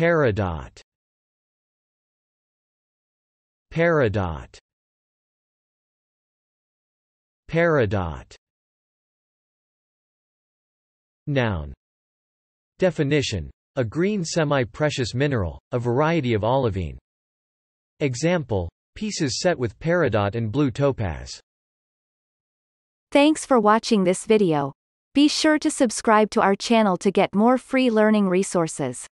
Paradot. Paradot. Paradot. Noun Definition a green semi-precious mineral, a variety of olivine. Example, pieces set with peridot and blue topaz. Thanks for watching this video. Be sure to subscribe to our channel to get more free learning resources.